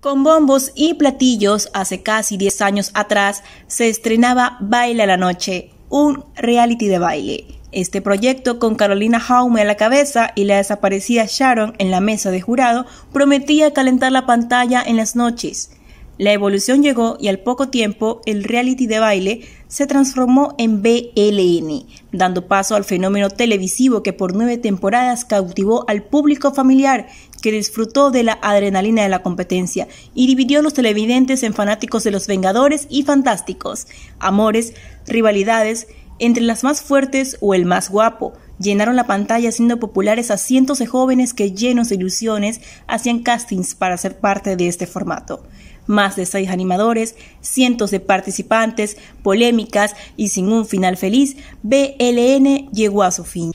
Con bombos y platillos, hace casi 10 años atrás, se estrenaba Baile a la Noche, un reality de baile. Este proyecto, con Carolina Jaume a la cabeza y la desaparecida Sharon en la mesa de jurado, prometía calentar la pantalla en las noches. La evolución llegó y al poco tiempo el reality de baile se transformó en BLN, dando paso al fenómeno televisivo que por nueve temporadas cautivó al público familiar que disfrutó de la adrenalina de la competencia y dividió a los televidentes en fanáticos de los Vengadores y Fantásticos, amores, rivalidades, entre las más fuertes o el más guapo, llenaron la pantalla siendo populares a cientos de jóvenes que llenos de ilusiones hacían castings para ser parte de este formato más de seis animadores, cientos de participantes, polémicas y sin un final feliz, BLN llegó a su fin.